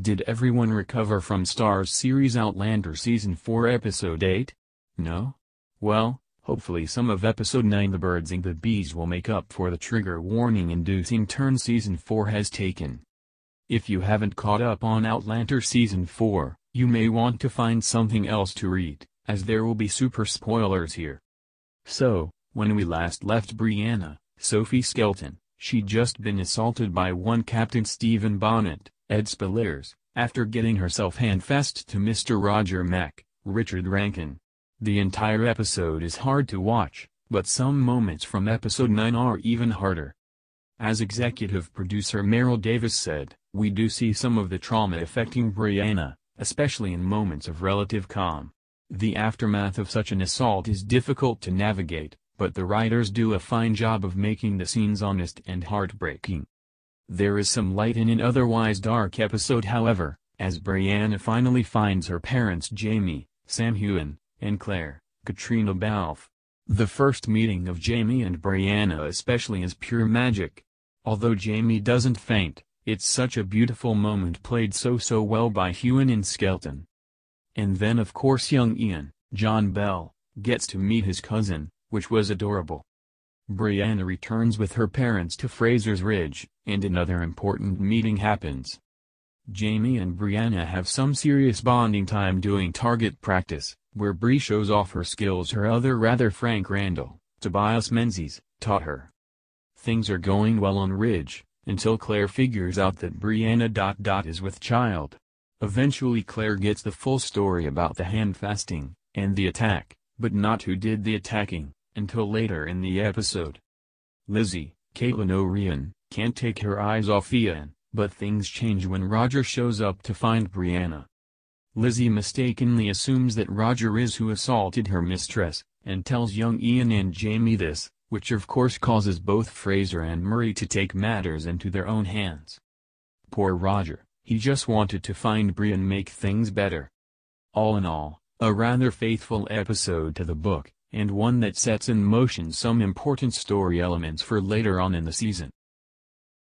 Did everyone recover from Star's series Outlander Season 4 Episode 8? No? Well, hopefully some of Episode 9 The Birds and the Bees will make up for the trigger warning inducing turn Season 4 has taken. If you haven't caught up on Outlander Season 4, you may want to find something else to read, as there will be super spoilers here. So, when we last left Brianna, Sophie Skelton, she'd just been assaulted by one Captain Stephen Bonnet, Ed Spillers, after getting herself handfast to Mr. Roger Mack, Richard Rankin. The entire episode is hard to watch, but some moments from episode 9 are even harder. As executive producer Meryl Davis said, we do see some of the trauma affecting Brianna, especially in moments of relative calm. The aftermath of such an assault is difficult to navigate, but the writers do a fine job of making the scenes honest and heartbreaking. There is some light in an otherwise dark episode however, as Brianna finally finds her parents Jamie, Sam Hewen, and Claire, Katrina Balfe. The first meeting of Jamie and Brianna especially is pure magic. Although Jamie doesn't faint, it's such a beautiful moment played so so well by Hewen and Skelton. And then of course young Ian, John Bell, gets to meet his cousin, which was adorable. Brianna returns with her parents to Fraser's Ridge, and another important meeting happens. Jamie and Brianna have some serious bonding time doing target practice, where Bree shows off her skills her other rather frank Randall, Tobias Menzies, taught her. Things are going well on Ridge, until Claire figures out that Brianna dot dot is with child. Eventually Claire gets the full story about the hand fasting, and the attack, but not who did the attacking until later in the episode. Lizzie, Caitlin O'Riordan, can't take her eyes off Ian, but things change when Roger shows up to find Brianna. Lizzie mistakenly assumes that Roger is who assaulted her mistress, and tells young Ian and Jamie this, which of course causes both Fraser and Murray to take matters into their own hands. Poor Roger, he just wanted to find Brianna and make things better. All in all, a rather faithful episode to the book, and one that sets in motion some important story elements for later on in the season.